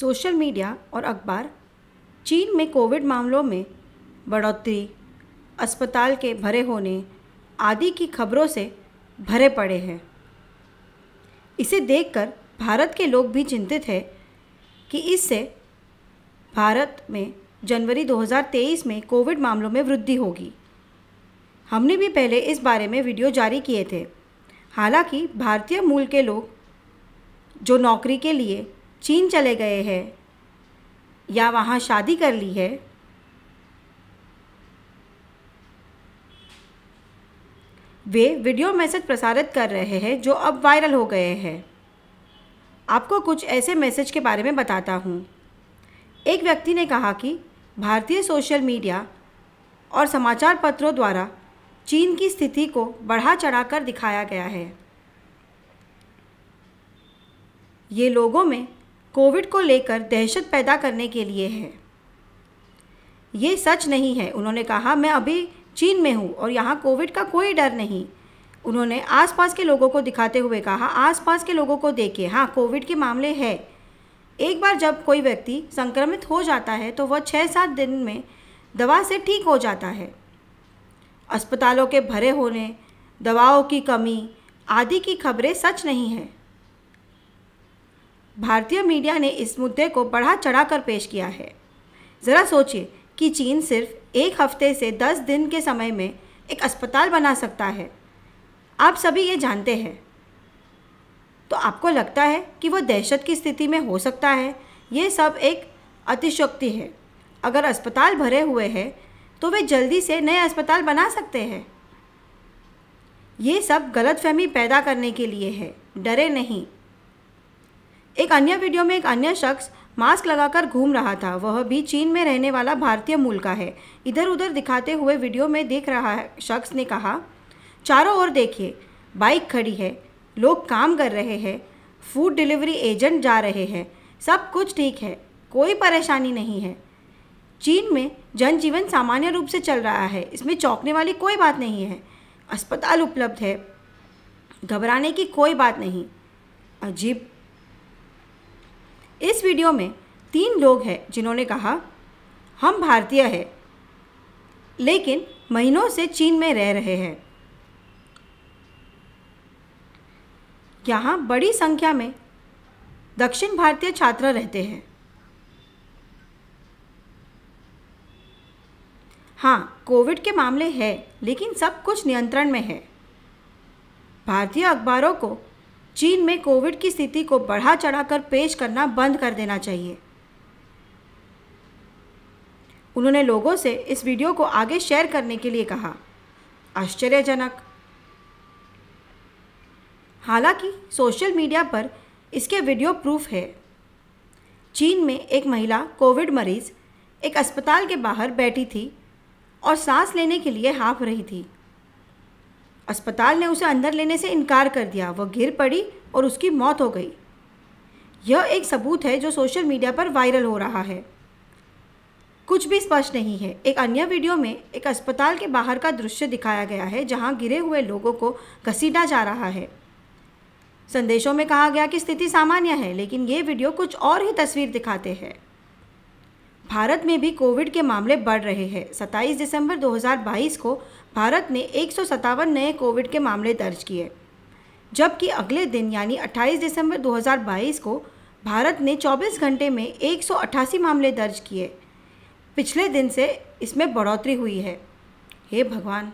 social media और अखबार चीन में कोविड मामलों में बढ़ोतरी अस्पताल के भरे होने आदि की खबरों से भरे पड़े हैं इसे देखकर भारत के लोग भी चिंतित हैं कि इससे भारत में जनवरी 2023 में कोविड मामलों में वृद्धि होगी हमने भी पहले इस बारे में वीडियो जारी किए थे हालांकि भारतीय मूल के लोग जो नौकरी के लिए चीन चले गए हैं या वहाँ शादी कर ली है वे वीडियो मैसेज प्रसारित कर रहे हैं जो अब वायरल हो गए हैं आपको कुछ ऐसे मैसेज के बारे में बताता हूँ एक व्यक्ति ने कहा कि भारतीय सोशल मीडिया और समाचार पत्रों द्वारा चीन की स्थिति को बढ़ा चढ़ाकर दिखाया गया है ये लोगों में कोविड को लेकर दहशत पैदा करने के लिए है ये सच नहीं है उन्होंने कहा मैं अभी चीन में हूँ और यहाँ कोविड का कोई डर नहीं उन्होंने आसपास के लोगों को दिखाते हुए कहा आसपास के लोगों को देखिए हाँ कोविड के मामले है एक बार जब कोई व्यक्ति संक्रमित हो जाता है तो वह छः सात दिन में दवा से ठीक हो जाता है अस्पतालों के भरे होने दवाओं की कमी आदि की खबरें सच नहीं है भारतीय मीडिया ने इस मुद्दे को बढ़ा चढ़ाकर पेश किया है ज़रा सोचिए कि चीन सिर्फ एक हफ्ते से दस दिन के समय में एक अस्पताल बना सकता है आप सभी ये जानते हैं तो आपको लगता है कि वो दहशत की स्थिति में हो सकता है ये सब एक अतिशक्ति है अगर अस्पताल भरे हुए हैं तो वे जल्दी से नए अस्पताल बना सकते हैं ये सब गलतफहमी पैदा करने के लिए है डरे नहीं एक अन्य वीडियो में एक अन्य शख्स मास्क लगाकर घूम रहा था वह भी चीन में रहने वाला भारतीय मूल का है इधर उधर दिखाते हुए वीडियो में देख रहा है शख्स ने कहा चारों ओर देखिए बाइक खड़ी है लोग काम कर रहे हैं फूड डिलीवरी एजेंट जा रहे हैं सब कुछ ठीक है कोई परेशानी नहीं है चीन में जनजीवन सामान्य रूप से चल रहा है इसमें चौंकने वाली कोई बात नहीं है अस्पताल उपलब्ध है घबराने की कोई बात नहीं अजीब इस वीडियो में तीन लोग हैं जिन्होंने कहा हम भारतीय हैं लेकिन महीनों से चीन में रह रहे हैं यहाँ बड़ी संख्या में दक्षिण भारतीय छात्र रहते हैं हाँ कोविड के मामले हैं लेकिन सब कुछ नियंत्रण में है भारतीय अखबारों को चीन में कोविड की स्थिति को बढ़ा चढ़ाकर पेश करना बंद कर देना चाहिए उन्होंने लोगों से इस वीडियो को आगे शेयर करने के लिए कहा आश्चर्यजनक हालांकि सोशल मीडिया पर इसके वीडियो प्रूफ है चीन में एक महिला कोविड मरीज एक अस्पताल के बाहर बैठी थी और सांस लेने के लिए हाँफ रही थी अस्पताल ने उसे अंदर लेने से इनकार कर दिया वह गिर पड़ी और उसकी मौत हो गई यह एक सबूत है जो सोशल मीडिया पर वायरल हो रहा है कुछ भी स्पष्ट नहीं है एक अन्य वीडियो में एक अस्पताल के बाहर का दृश्य दिखाया गया है जहां गिरे हुए लोगों को घसीटा जा रहा है संदेशों में कहा गया कि स्थिति सामान्य है लेकिन ये वीडियो कुछ और ही तस्वीर दिखाते हैं भारत में भी कोविड के मामले बढ़ रहे हैं सत्ताईस दिसंबर 2022 को भारत ने एक नए कोविड के मामले दर्ज किए जबकि अगले दिन यानी 28 दिसंबर 2022 को भारत ने 24 घंटे में एक मामले दर्ज किए पिछले दिन से इसमें बढ़ोतरी हुई है हे भगवान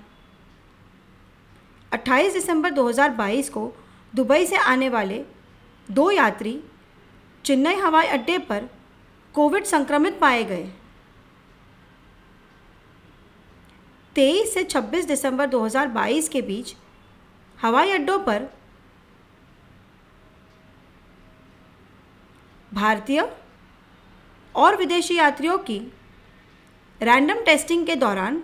28 दिसंबर 2022 को दुबई से आने वाले दो यात्री चेन्नई हवाई अड्डे पर कोविड संक्रमित पाए गए 23 से 26 दिसंबर 2022 के बीच हवाई अड्डों पर भारतीय और विदेशी यात्रियों की रैंडम टेस्टिंग के दौरान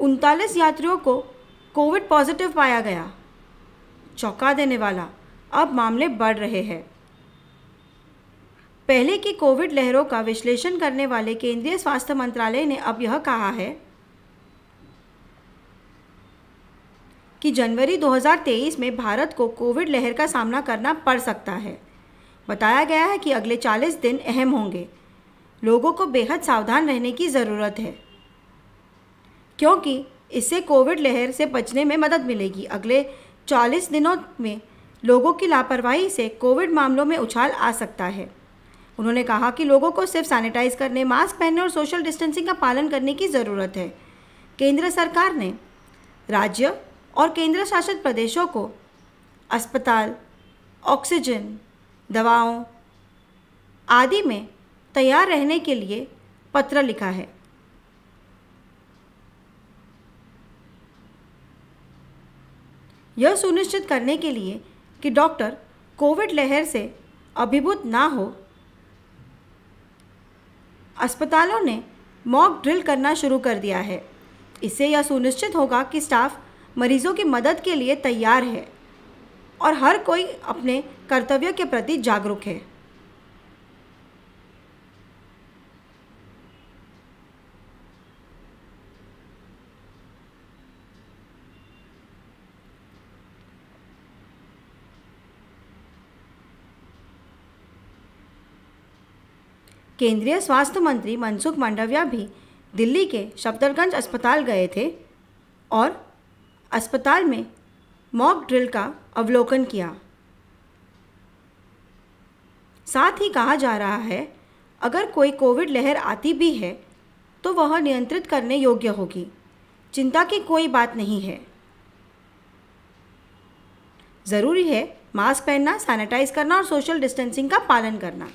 उनतालीस यात्रियों को कोविड पॉजिटिव पाया गया चौंका देने वाला अब मामले बढ़ रहे हैं पहले की कोविड लहरों का विश्लेषण करने वाले केंद्रीय स्वास्थ्य मंत्रालय ने अब यह कहा है कि जनवरी 2023 में भारत को कोविड लहर का सामना करना पड़ सकता है बताया गया है कि अगले 40 दिन अहम होंगे लोगों को बेहद सावधान रहने की ज़रूरत है क्योंकि इससे कोविड लहर से बचने में मदद मिलेगी अगले 40 दिनों में लोगों की लापरवाही से कोविड मामलों में उछाल आ सकता है उन्होंने कहा कि लोगों को सिर्फ सैनिटाइज करने मास्क पहनने और सोशल डिस्टेंसिंग का पालन करने की ज़रूरत है केंद्र सरकार ने राज्य और केंद्र शासित प्रदेशों को अस्पताल ऑक्सीजन दवाओं आदि में तैयार रहने के लिए पत्र लिखा है यह सुनिश्चित करने के लिए कि डॉक्टर कोविड लहर से अभिभूत ना हो अस्पतालों ने मॉक ड्रिल करना शुरू कर दिया है इससे यह सुनिश्चित होगा कि स्टाफ मरीजों की मदद के लिए तैयार है और हर कोई अपने कर्तव्य के प्रति जागरूक है केंद्रीय स्वास्थ्य मंत्री मनसुख मांडविया भी दिल्ली के सफदरगंज अस्पताल गए थे और अस्पताल में मॉक ड्रिल का अवलोकन किया साथ ही कहा जा रहा है अगर कोई कोविड लहर आती भी है तो वह नियंत्रित करने योग्य होगी चिंता की कोई बात नहीं है ज़रूरी है मास्क पहनना सैनिटाइज करना और सोशल डिस्टेंसिंग का पालन करना